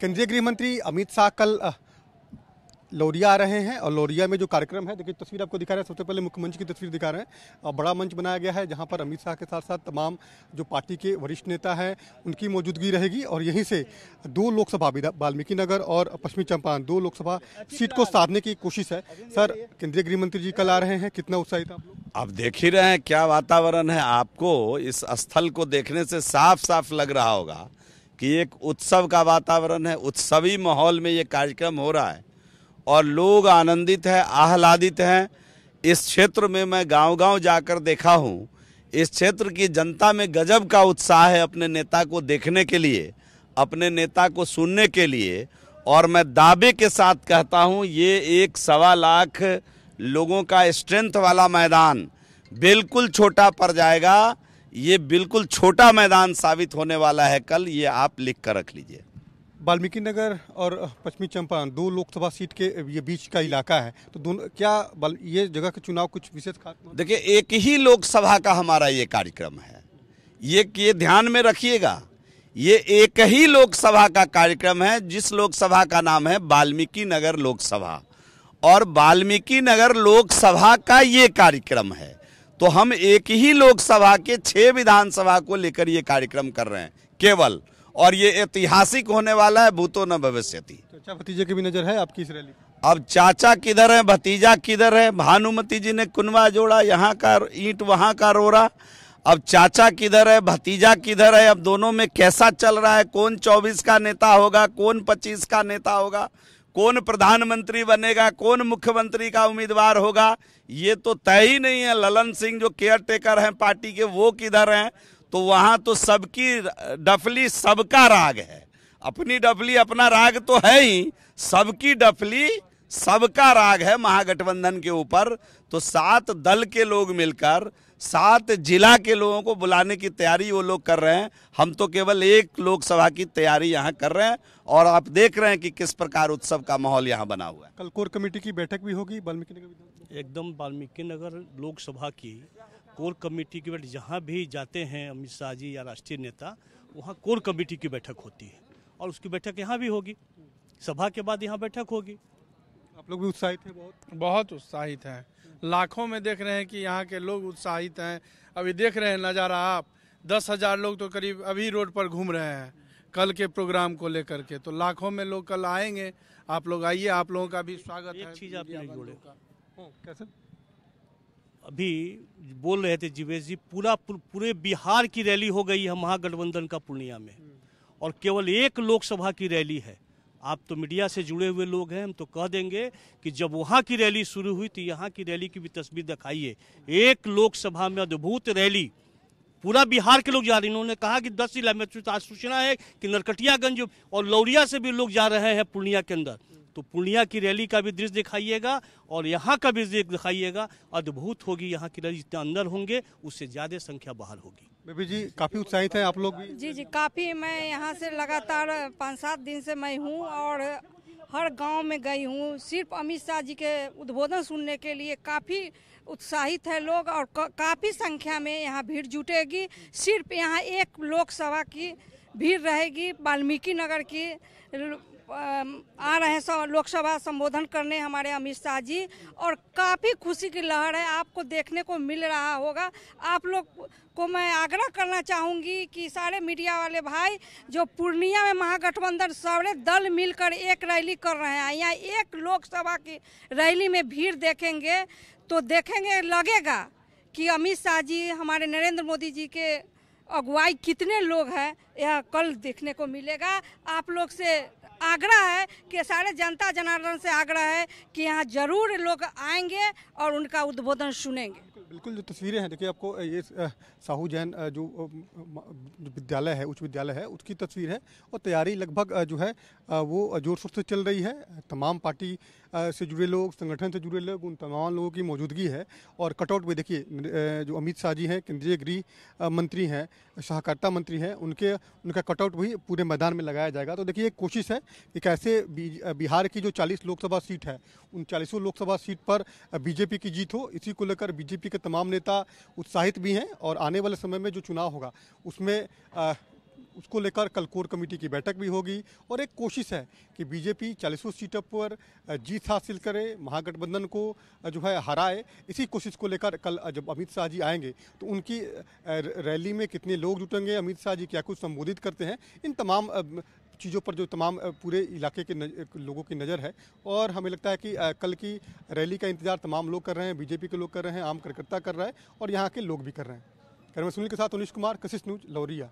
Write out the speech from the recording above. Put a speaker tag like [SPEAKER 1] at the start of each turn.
[SPEAKER 1] केंद्रीय गृह मंत्री अमित शाह कल लोरिया आ रहे हैं और लोरिया में जो कार्यक्रम है देखिए तस्वीर आपको दिखा रहे हैं सबसे पहले मुख्यमंत्री की तस्वीर दिखा रहे हैं और बड़ा मंच बनाया गया है जहां पर अमित शाह के साथ साथ तमाम जो पार्टी के वरिष्ठ नेता हैं उनकी मौजूदगी रहेगी और यहीं से दो लोकसभा वाल्मीकि नगर और पश्चिमी चंपारण दो लोकसभा सीट को साधने की कोशिश है सर केंद्रीय गृह मंत्री जी कल आ रहे हैं कितना उत्साहित
[SPEAKER 2] आप देख ही रहे हैं क्या वातावरण है आपको इस स्थल को देखने से साफ साफ लग रहा होगा कि एक उत्सव का वातावरण है उत्सवी माहौल में ये कार्यक्रम हो रहा है और लोग आनंदित हैं आह्लादित हैं इस क्षेत्र में मैं गांव-गांव जाकर देखा हूँ इस क्षेत्र की जनता में गजब का उत्साह है अपने नेता को देखने के लिए अपने नेता को सुनने के लिए और मैं दावे के साथ कहता हूँ ये एक सवा लाख लोगों का स्ट्रेंथ वाला मैदान बिल्कुल छोटा पड़ जाएगा ये बिल्कुल छोटा मैदान साबित होने वाला है कल ये आप लिख कर रख लीजिए वाल्मीकि
[SPEAKER 1] नगर और पश्चिमी चंपारण दो लोकसभा सीट के ये बीच का इलाका है तो दोनों क्या
[SPEAKER 2] ये जगह का चुनाव कुछ विशेष खास देखिए एक ही लोकसभा का हमारा ये कार्यक्रम है ये ये ध्यान में रखिएगा ये एक ही लोकसभा का कार्यक्रम है जिस लोकसभा का नाम है वाल्मीकि नगर लोकसभा और वाल्मीकि नगर लोकसभा का ये कार्यक्रम है तो हम एक ही लोकसभा के छह विधानसभा को लेकर ये कार्यक्रम कर रहे हैं केवल और ये ऐतिहासिक होने वाला है भूतो न भविष्य चाचा भतीजे की भी नज़र है आपकी इस रैली अब चाचा किधर है भतीजा किधर है भानुमति जी ने कुनवा जोड़ा यहाँ का ईंट वहाँ का रोरा अब चाचा किधर है भतीजा किधर है अब दोनों में कैसा चल रहा है कौन चौबीस का नेता होगा कौन पच्चीस का नेता होगा कौन प्रधानमंत्री बनेगा कौन मुख्यमंत्री का उम्मीदवार होगा ये तो तय ही नहीं है ललन सिंह जो केयर टेकर हैं पार्टी के वो किधर हैं तो वहाँ तो सबकी डफली सबका राग है अपनी डफली अपना राग तो है ही सबकी डफली सबका राग है महागठबंधन के ऊपर तो सात दल के लोग मिलकर सात जिला के लोगों को बुलाने की तैयारी वो लोग कर रहे हैं हम तो केवल एक लोकसभा की तैयारी यहाँ कर रहे हैं और आप देख रहे हैं कि किस प्रकार उत्सव का माहौल यहाँ बना हुआ
[SPEAKER 1] है कल कोर कमेटी की बैठक भी होगी वाल्मीकि
[SPEAKER 3] नगर एकदम वाल्मीकि नगर लोकसभा की कोर कमेटी की बैठक जहाँ भी जाते हैं अमित शाह जी या राष्ट्रीय नेता वहाँ कोर कमेटी की बैठक होती है और उसकी बैठक यहाँ भी होगी सभा के बाद यहाँ बैठक होगी आप लोग भी उत्साहित हैं बहुत बहुत उत्साहित हैं लाखों में देख रहे हैं कि यहाँ के लोग उत्साहित हैं अभी देख रहे हैं नज़ारा आप दस हज़ार लोग तो करीब अभी रोड पर घूम रहे हैं कल के प्रोग्राम को लेकर के तो लाखों में लोग कल आएंगे आप लोग आइए आप लोगों का भी स्वागत एक है चीज़ आप जोड़े हम्म, कैसे अभी बोल रहे थे जीवेश जी पूरा पूरे बिहार की रैली हो गई है महागठबंधन का पूर्णिया में और केवल एक लोकसभा की रैली है आप तो मीडिया से जुड़े हुए लोग हैं हम तो कह देंगे कि जब वहाँ की रैली शुरू हुई तो यहाँ की रैली की भी तस्वीर दिखाइए एक लोकसभा में अद्भुत रैली पूरा बिहार के लोग जा रहे हैं इन्होंने कहा कि दस जिला में सूचना है कि नरकटियागंज और लौरिया से भी लोग जा रहे हैं पूर्णिया के अंदर तो पूर्णिया की रैली का भी दृश्य दिखाइएगा और यहाँ का भी दृश्य दिखाइएगा अद्भुत होगी यहाँ की रैली जितने अंदर होंगे उससे ज़्यादा संख्या बाहर होगी
[SPEAKER 1] बेबी जी काफ़ी उत्साहित है आप लोग
[SPEAKER 4] जी जी काफ़ी मैं यहाँ से लगातार पाँच सात दिन से मैं हूँ और हर गांव में गई हूँ सिर्फ अमित शाह जी के उद्बोधन सुनने के लिए काफ़ी उत्साहित है लोग और काफ़ी संख्या में यहाँ भीड़ जुटेगी सिर्फ यहाँ एक लोकसभा की भीड़ रहेगी वाल्मीकि नगर की आ रहे हैं लोकसभा संबोधन करने हमारे अमित शाह जी और काफ़ी खुशी की लहर है आपको देखने को मिल रहा होगा आप लोग को मैं आग्रह करना चाहूँगी कि सारे मीडिया वाले भाई जो पूर्णिया में महागठबंधन सारे दल मिलकर एक रैली कर रहे हैं यहाँ एक लोकसभा की रैली में भीड़ देखेंगे तो देखेंगे लगेगा कि अमित शाह जी हमारे नरेंद्र मोदी जी के अगुवाई कितने लोग हैं यह कल देखने को मिलेगा आप लोग से आग्रह है कि सारे जनता जनार्दन से आग्रह है कि यहाँ जरूर लोग आएंगे और उनका उद्बोधन सुनेंगे
[SPEAKER 1] बिल्कुल जो तस्वीरें हैं देखिए आपको ये साहू जैन जो विद्यालय है उच्च विद्यालय है उसकी तस्वीर है और तैयारी लगभग जो है वो जोर शोर से चल रही है तमाम पार्टी से जुड़े लोग संगठन से जुड़े लोग उन तमाम लोगों की मौजूदगी है और कटआउट में देखिए जो अमित शाह जी हैं केंद्रीय गृह मंत्री हैं सहकारिता मंत्री हैं उनके उनका कटआउट भी पूरे मैदान में लगाया जाएगा तो देखिए एक कोशिश है कि कैसे बिहार की जो चालीस लोकसभा सीट है उन चालीसों लोकसभा सीट पर बीजेपी की जीत हो इसी को लेकर बीजेपी के तमाम नेता उत्साहित भी हैं और आने वाले समय में जो चुनाव होगा उसमें उसको लेकर कल कोर कमेटी की बैठक भी होगी और एक कोशिश है कि बीजेपी चालीसों सीटों पर जीत हासिल करे महागठबंधन को जो है हराए इसी कोशिश को लेकर कल जब अमित शाह जी आएंगे तो उनकी रैली में कितने लोग जुटेंगे अमित शाह जी क्या कुछ संबोधित करते हैं इन तमाम चीज़ों पर जो तमाम पूरे इलाके के नज, लोगों की नज़र है और हमें लगता है कि कल की रैली का इंतजार तमाम लोग कर रहे हैं बीजेपी के लोग कर रहे हैं आम कार्यकर्ता कर रहा है और यहाँ के लोग भी कर रहे हैं कर्म सुनील के साथ अनिश कुमार कशिश न्यूज लौरिया